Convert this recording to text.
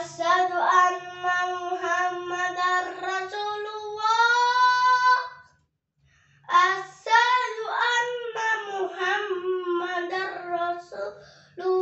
asyhadu anna muhammadar rasulullah